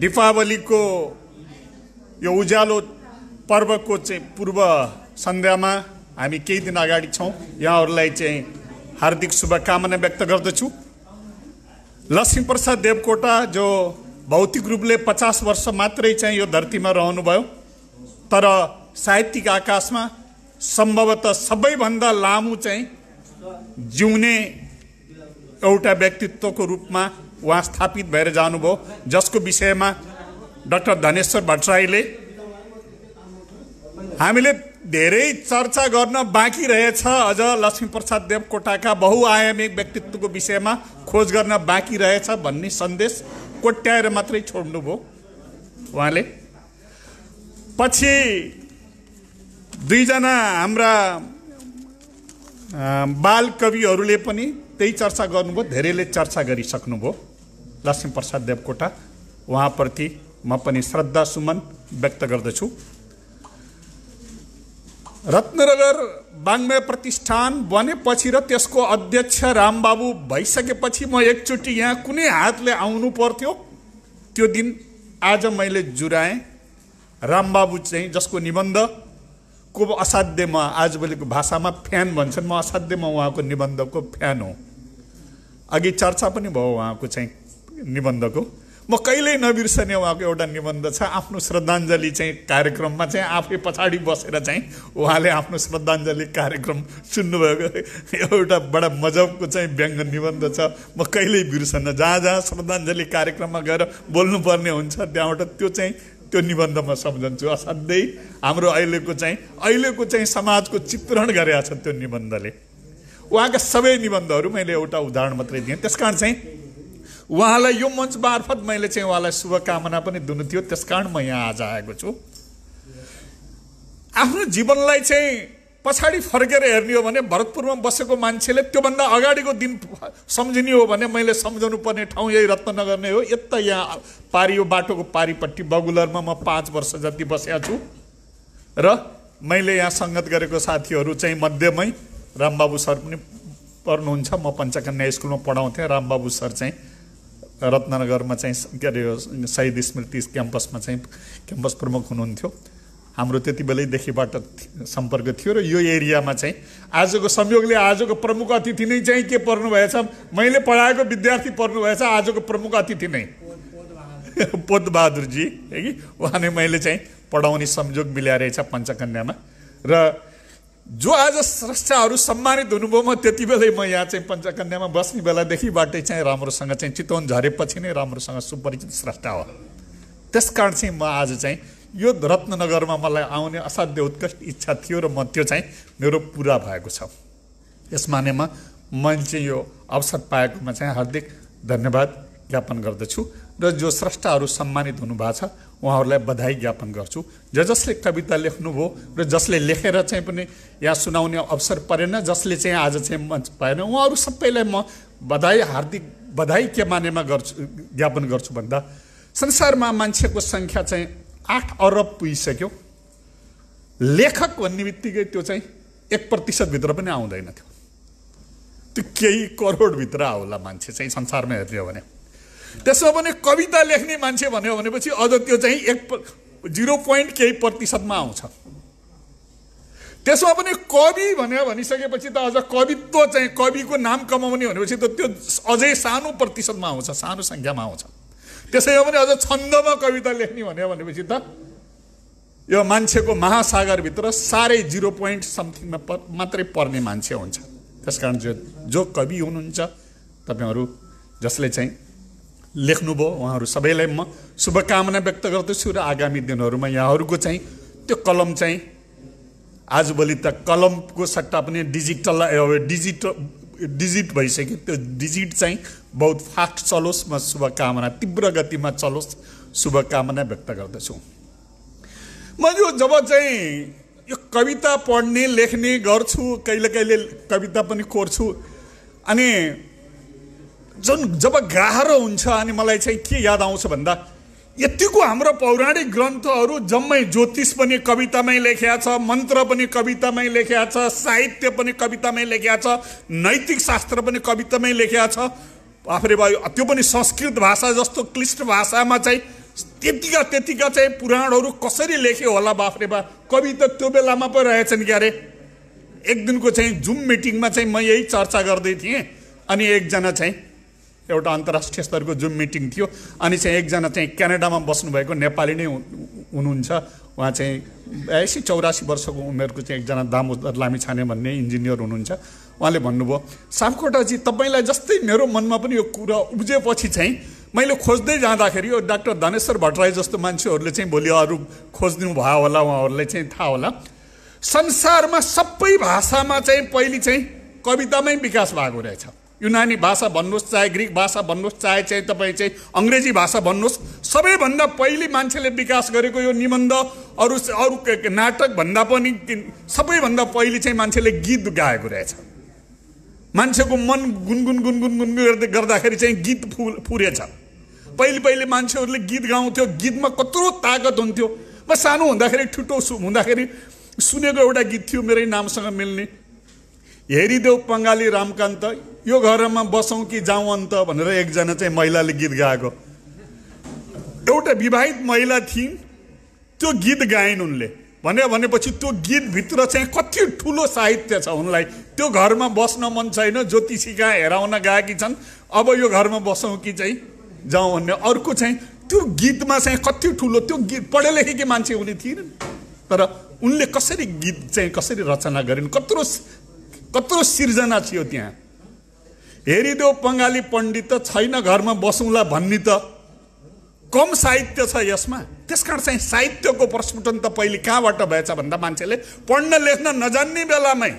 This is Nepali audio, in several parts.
दिपावलीको यो उज्यालो पर्वको चाहिँ पूर्व सन्ध्यामा हामी केही दिन अगाडि छौँ यहाँहरूलाई चाहिँ हार्दिक शुभकामना व्यक्त गर्दछु लक्ष्मीप्रसाद देवकोटा जो भौतिक रूपले पचास वर्ष मात्रै चाहिँ यो धरतीमा रहनुभयो तर साहित्यिक आकाशमा सम्भवतः सबैभन्दा लामो चाहिँ जिउने एउटा व्यक्तित्वको रूपमा उहाँ स्थापित भएर जानुभयो जसको विषयमा डक्टर धनेश्वर भट्टराईले हामीले धेरै चर्चा गर्न बाँकी रहेछ अझ लक्ष्मीप्रसाद देवकोटाका बहुआयामिक व्यक्तित्वको विषयमा खोज गर्न बाँकी रहेछ भन्ने सन्देश कोट्याएर मात्रै छोड्नुभयो उहाँले पछि दुईजना हाम्रा बाल कविहरूले पनि त्यही चर्चा गर्नुभयो धेरैले चर्चा गरिसक्नुभयो लक्ष्मीप्रसाद देवकोटा उहाँप्रति म पनि श्रद्धा सुमन व्यक्त गर्दछु रत्नगर वाङ्मय प्रतिष्ठान बनेपछि र त्यसको अध्यक्ष रामबाबु भइसकेपछि म एकचोटि यहाँ कुनै हातले आउनु पर्थ्यो त्यो दिन आज मैले जुराएँ रामबाबु चाहिँ जसको निबन्ध को असाध्य आजभोलिको भाषामा फ्यान भन्छन् म असाध्य म उहाँको निबन्धको फ्यान हो अघि चर्चा पनि भयो उहाँको चाहिँ निबन्धको म कहिल्यै नबिर्सने उहाँको एउटा निबन्ध छ आफ्नो श्रद्धाञ्जली चाहिँ कार्यक्रममा चाहिँ आफै पछाडि बसेर चाहिँ उहाँले आफ्नो श्रद्धाञ्जली कार्यक्रम सुन्नुभएको एउटा बडा मजबको चाहिँ व्यङ्ग निबन्ध छ म कहिल्यै बिर्सन्न जहाँ जहाँ श्रद्धाञ्जली कार्यक्रममा गएर बोल्नुपर्ने हुन्छ त्यहाँबाट त्यो चाहिँ त्यो निबन्ध म सम्झन्छु असाध्यै हाम्रो अहिलेको चाहिँ अहिलेको चाहिँ समाजको चित्रण गरेका छ त्यो निबन्धले उहाँका सबै निबन्धहरू मैले एउटा उदाहरण मात्रै दिएँ त्यस कारण चाहिँ उहाँलाई यो मञ्च मार्फत मैले चाहिँ उहाँलाई शुभकामना पनि दिनु थियो त्यस कारण म यहाँ आज आएको छु आफ्नो जीवनलाई चाहिँ पछाडि फर्केर हेर्ने हो भने भरतपुरमा बसेको मान्छेले त्योभन्दा अगाडिको दिन सम्झिने हो भने मैले सम्झाउनु पर्ने ठाउँ यही रत्नगर नै हो यता यहाँ पारि यो बाटोको पारिपट्टि बगुलरमा म पाँच वर्ष जति बसेको छु र मैले यहाँ सङ्गत गरेको साथीहरू चाहिँ मध्यमै रामबाबु सर पनि पढ्नुहुन्छ म पञ्चकन्या स्कुलमा पढाउँथेँ रामबाबु सर चाहिँ रत्नगरमा चाहिँ के अरे शहीद स्मृति क्याम्पसमा चाहिँ क्याम्पस प्रमुख हुनुहुन्थ्यो हाम्रो त्यति बेलैदेखिबाट सम्पर्क थियो र यो एरियामा चाहिँ आजको संयोगले आजको प्रमुख अतिथि नै चाहिँ के पर्नुभएछ मैले पढाएको विद्यार्थी पर्नुभएछ आजको प्रमुख अतिथि नै पोतबहादुरजी है कि उहाँ नै मैले चाहिँ पढाउने संयोग मिल्या रहेछ पञ्चकन्यामा र जो आज स्रष्टाहरू सम्मानित हुनुभयो म त्यति बेलै म यहाँ चाहिँ पञ्चकन्यामा बस्ने बेलादेखिबाटै चाहिँ राम्रोसँग चाहिँ चितवन झरेपछि नै राम्रोसँग सुपरिचित स्रष्टा हो त्यस कारण चाहिँ म आज चाहिँ यो रत्ननगरमा मलाई आउने असाध्य उत्कृष्ट इच्छा थियो र म त्यो चाहिँ मेरो पुरा भएको छ यस मानेमा मैले चाहिँ यो अवसर पाएकोमा चाहिँ हार्दिक धन्यवाद ज्ञापन गर्दछु र जो स्रष्टाहरू सम्मानित हुनुभएको छ उहाँहरूलाई बधाई ज्ञापन गर्छु ज जसले कविता लेख्नुभयो र जसले लेखेर चाहिँ पनि यहाँ सुनाउने अवसर परेन जसले चाहिँ आज चाहिँ मञ्च पाएन उहाँहरू सबैलाई म बधाई हार्दिक बधाई के मानेमा गर्छु ज्ञापन गर्छु भन्दा संसारमा मान्छेको सङ्ख्या चाहिँ आठ अरब पुगिसक्यो लेखक भन्ने बित्तिकै त्यो चाहिँ एक प्रतिशतभित्र पनि आउँदैन थियो त्यो केही करोडभित्र आउला मान्छे चाहिँ संसारमा हेर्ने हो भने त्यसमा पनि कविता लेख्ने मान्छे भन्यो भनेपछि अझ त्यो चाहिँ एक जिरो पोइन्ट केही प्रतिशतमा आउँछ त्यसमा पनि कवि भनेर भनिसकेपछि त अझ कवित्व चाहिँ कविको नाम कमाउने भनेपछि त त्यो अझै सानो प्रतिशतमा आउँछ सानो सङ्ख्यामा आउँछ त्यसैमा पनि अझ छन्दमा कविता लेख्ने भन्यो भनेपछि त यो मान्छेको महासागरभित्र साह्रै जिरो पोइन्ट समथिङमा पर मात्रै पर्ने मान्छे हुन्छ त्यस कारण जो जो कवि हुनुहुन्छ तपाईँहरू जसले चाहिँ लेख्नुभयो उहाँहरू सबैलाई म शुभकामना व्यक्त गर्दछु र आगामी दिनहरूमा यहाँहरूको चाहिँ त्यो कलम चाहिँ आजभोलि त कलमको सट्टा पनि डिजिटल डिजिट डिजिट भइसक्यो त्यो डिजिट चाहिँ बहुत फास्ट चलोस् म शुभकामना तीव्र गतिमा चलोस् शुभकामना व्यक्त गर्दछु म यो जब चाहिँ यो कविता पढ्ने लेख्ने गर्छु कहिले कहिले कविता पनि कोर्छु अनि जुन जब गाह्रो हुन्छ अनि मलाई चाहिँ के याद आउँछ भन्दा यतिको हाम्रो पौराणिक ग्रन्थहरू जम्मै ज्योतिष पनि कवितामै लेखिया छ मन्त्र पनि कवितामै लेख्या छ साहित्य पनि कवितामै लेख्या छ नैतिक शास्त्र पनि कवितामै लेखिया छ आफ्नै भयो त्यो पनि संस्कृत भाषा जस्तो क्लिष्ट भाषामा चाहिँ त्यतिका त्यतिका चाहिँ पुराणहरू कसरी लेख्यो होला बाफ्रे बा कवि त त्यो बेलामा पो रहेछन् क्या अरे एक दिनको चाहिँ जुम मिटिङमा चाहिँ म यही चर्चा गर्दै थिएँ अनि एकजना चाहिँ एउटा अन्तर्राष्ट्रिय स्तरको जुन मिटिङ थियो अनि चाहिँ एकजना चाहिँ क्यानाडामा बस्नुभएको नेपाली नै हुनुहुन्छ उहाँ चाहिँ बयासी चौरासी वर्षको उमेरको चाहिँ एकजना दामोदर लामी छाने भन्ने इन्जिनियर हुनुहुन्छ उहाँले भन्नुभयो सापकोटाजी तपाईँलाई जस्तै मेरो मनमा पनि यो कुरा उब्जेपछि चाहिँ मैले खोज्दै जाँदाखेरि यो डाक्टर धनेश्वर भट्टराई जस्तो मान्छेहरूले चाहिँ भोलि अरू खोजिदिनु भयो होला उहाँहरूलाई चाहिँ थाहा होला संसारमा सबै भाषामा चाहिँ पहिले चाहिँ कवितामै विकास भएको रहेछ युनानी भाषा भन्नुहोस् चाहे ग्रिक भाषा भन्नुहोस् चाहे चाहिँ तपाईँ चाहिँ अङ्ग्रेजी भाषा भन्नुहोस् सबैभन्दा पहिले मान्छेले विकास गरेको यो निबन्ध अरू अरू नाटकभन्दा पनि सबैभन्दा पहिले चाहिँ मान्छेले गीत गाएको रहेछ मान्छेको मन गुनगुन गुनगुन गुनगुन गर्दै गर्दाखेरि चाहिँ गीत फु फुरेछ पहिले पहिले मान्छेहरूले गीत गाउँथ्यो गीतमा कत्रो तागत हुन्थ्यो म सानो हुँदाखेरि ठुटो सु हुँदाखेरि सुनेको एउटा गीत थियो मेरै नामसँग मिल्ने हेरिदेऊ पङ्गाली रामकान्त यो घरमा बसौँ कि जाउँ अन्त भनेर एकजना चाहिँ महिलाले गीत गाएको एउटा विवाहित महिला थिइन् त्यो गीत गाइन् उनले भने भनेपछि त्यो गीतभित्र चाहिँ कति ठुलो साहित्य छ उनलाई त्यो घरमा बस्न मन छैन ज्योतिषी कहाँ हेराउन गएकी छन् अब यो घरमा बसौँ कि चाहिँ जाउँ भन्ने अर्को चाहिँ त्यो गीतमा चाहिँ कति ठुलो त्यो गीत पढे लेखेकी मान्छे उनी थिइनन् तर उनले कसरी गीत चाहिँ कसरी रचना गरिन् कत्रो कत्रो सिर्जना थियो त्यहाँ हेरिदेऊ बङ्गाली पण्डित त छैन घरमा बसौँला भन्ने त कम साहित्य छ यसमा त्यसकारण चाहिँ साहित्यको प्रस्फुटन त पहिले कहाँबाट भएछ भन्दा मान्छेले पढ्न लेख्न नजान्ने बेलामै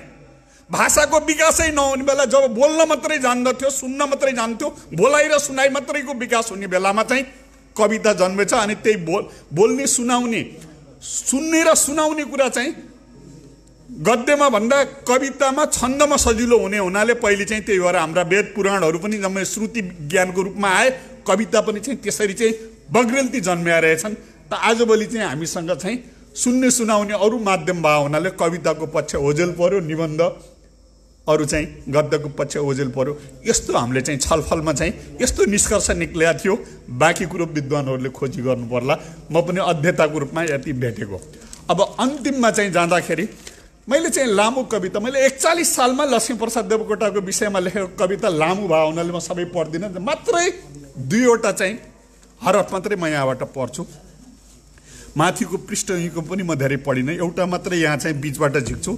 भाषाको विकासै नहुने बेला जब बोल्न मात्रै जान्दथ्यो सुन्न मात्रै जान्थ्यो बोलाइ र सुनाइ मात्रैको विकास हुने बेलामा चाहिँ कविता जन्मेछ अनि त्यही बोल बोल्ने सुनाउने सुन्ने र सुनाउने कुरा चाहिँ गद्यमा भन्दा कवितामा छन्दमा सजिलो हुने हुनाले पहिले चाहिँ त्यही भएर हाम्रा वेद पुराणहरू पनि जम्मै श्रुति ज्ञानको रूपमा आए कविता पनि चाहिँ त्यसरी चाहिँ जन्म्या रहेछन् त आजभोलि चाहिँ हामीसँग चाहिँ सुन्ने सुनाउने अरू माध्यम भए हुनाले कविताको पक्ष ओझेल पऱ्यो निबन्ध अरू चाहिँ गद्यको पक्ष ओझेल पऱ्यो यस्तो हामीले चाहिँ छलफलमा चाहिँ यस्तो निष्कर्ष निक्लिएको थियो बाँकी कुरो विद्वानहरूले खोजी गर्नु पर्ला म पनि अध्यताको रूपमा यति भेटेको अब अन्तिममा चाहिँ जाँदाखेरि मैले चाहिँ लामो कविता मैले एकचालिस सालमा लक्ष्मीप्रसाद देवकोटाको विषयमा लेखेको कविता लामो भयो हुनाले म सबै पढ्दिनँ मात्रै दुईवटा चाहिँ हरफ मात्रै म यहाँबाट पढ्छु माथिको पृष्ठको पनि म धेरै पढिनँ एउटा मात्रै यहाँ चाहिँ बिचबाट झिक्छु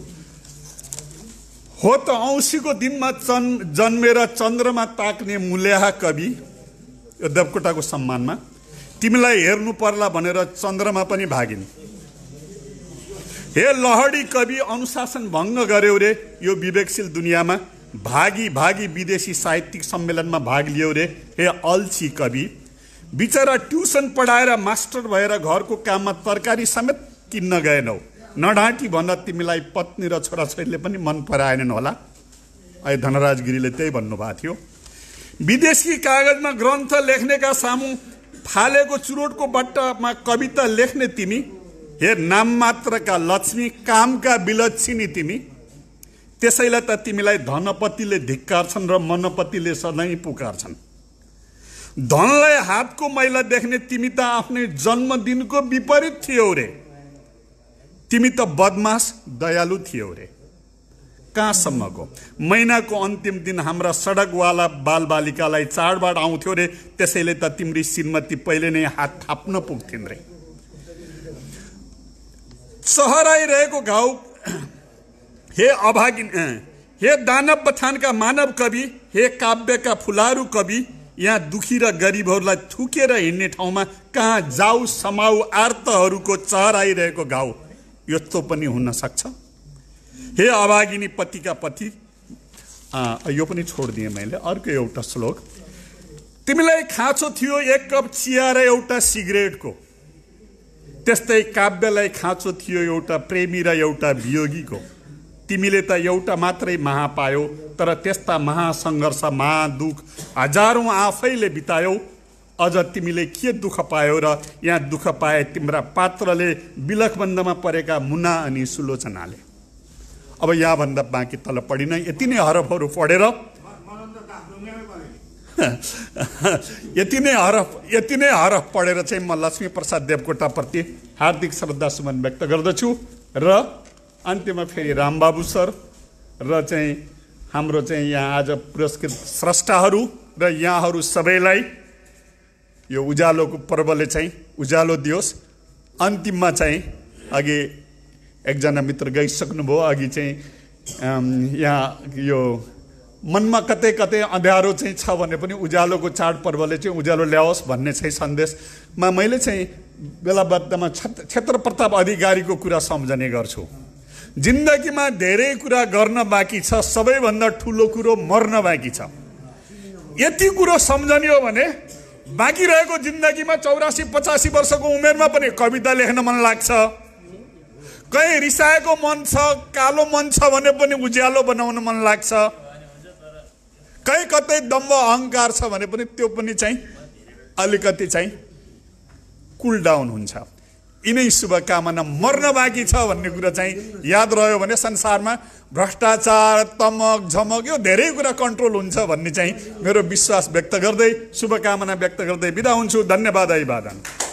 हो त औँसीको दिनमा चन् जन्मेर चन्द्रमा ताक्ने मुल्याहा कवि यो देवकोटाको सम्मानमा तिमीलाई हेर्नु पर्ला भनेर चन्द्रमा पनि भागिन् हे लहरी कवि अनुशासन भङ्ग गर्यौ रे यो विवेकशील दुनियाँमा भागी भागी विदेशी साहित्यिक सम्मेलनमा भाग लियो रे हे अल्छी कवि बिचरा ट्युसन पढाएर मास्टर भएर घरको काममा तरकारी समेत किन्न गएनौ नढाँटी भन्न तिमीलाई पत्नी र छोराछोरीले पनि मन पराएनन् होला अहिले धनराज गिरीले त्यही भन्नुभएको थियो विदेशी कागजमा ग्रन्थ लेख्नेका सामु फालेको चुरोटको बट्टामा कविता लेख्ने तिमी हे नाम मात्रका लक्ष्मी कामका विलक्षिनी तिमी त्यसैलाई त तिमीलाई धनपतिले धिक्कार्छन् र मनपतिले सधैँ पुकार्छन् धनलाई हातको मैला देख्ने तिमी त आफ्नै जन्मदिनको विपरीत थियौ रे तिमी त बदमास दयालु थियौ रे कहाँसम्मको महिनाको अन्तिम दिन हाम्रा सडकवाला बालबालिकालाई चाडबाड आउँथ्यो रे त्यसैले त तिम्री श्रीमती पहिले नै हात थाप्न पुग्थिन् रे सहराइरहेको घाउ हे अभागिन हे दानव बथानका मानव कवि हे काव्यका फुलारू कवि यहाँ दुखी र गरिबहरूलाई थुकेर हिँड्ने ठाउँमा कहाँ जाऊ समाउ आर्तहरूको चहराइरहेको घाउ यस्तो पनि हुन सक्छ हे अभागिनी पतिका पति यो पनि छोडिदिएँ मैले अर्को एउटा श्लोक तिमीलाई खाँचो थियो एक कप चिया र एउटा सिगरेटको त्यस्तै काव्यलाई खाँचो थियो एउटा प्रेमी र एउटा वियोगीको तिमीले त एउटा मात्रै महा पायो तर त्यस्ता महासङ्घर्ष महादुख हजारौँ आफैले बितायौ अझ तिमीले के दुःख पायो र यहाँ दुःख पाए तिम्रा पात्रले बिलखबन्दमा परेका मुना अनि सुलोचनाले अब यहाँभन्दा बाँकी तल पढिन यति नै हरफहरू पढेर यति नै हरफ यति नै हरफ पढेर चाहिँ म लक्ष्मी प्रसाद देवकोटाप्रति हार्दिक श्रद्धा सुमन व्यक्त गर्दछु र अन्त्यमा फेरि रामबाबु सर र चाहिँ हाम्रो चाहिँ यहाँ आज पुरस्कृत स्रष्टाहरू र यहाँहरू सबैलाई यो उज्यालोको पर्वले चाहिँ उज्यालो दियोस् अन्तिममा चाहिँ अघि एकजना मित्र गइसक्नुभयो अघि चाहिँ यहाँ यो मनमा कतै कतै अँध्यारो चाहिँ छ भने पनि उज्यालोको चाडपर्वले चाहिँ उज्यालो ल्याओस् भन्ने चाहिँ सन्देशमा मैले चाहिँ बेलाबद्धमा क्षेत्र प्रताप अधिकारीको कुरा सम्झने गर्छु जिन्दगीमा धेरै कुरा गर्न बाँकी छ सबैभन्दा ठुलो कुरो मर्न बाँकी छ यति कुरो सम्झने हो भने बाँकी रहेको जिन्दगीमा चौरासी पचासी वर्षको उमेरमा पनि कविता लेख्न मन लाग्छ कहीँ रिसाएको मन छ कालो मन छ भने पनि उज्यालो बनाउन मन लाग्छ कहीँ कतै दम्ब अहङ्कार छ भने पनि त्यो पनि चाहिँ अलिकति चाहिँ कुल डाउन हुन्छ यिनै शुभकामना मर्न बाँकी छ भन्ने कुरा चाहिँ याद रह्यो भने संसारमा भ्रष्टाचार तमक झमक यो धेरै कुरा कन्ट्रोल हुन्छ भन्ने चाहिँ मेरो विश्वास व्यक्त गर्दै शुभकामना व्यक्त गर्दै बिदा हुन्छु धन्यवाद अभिवादन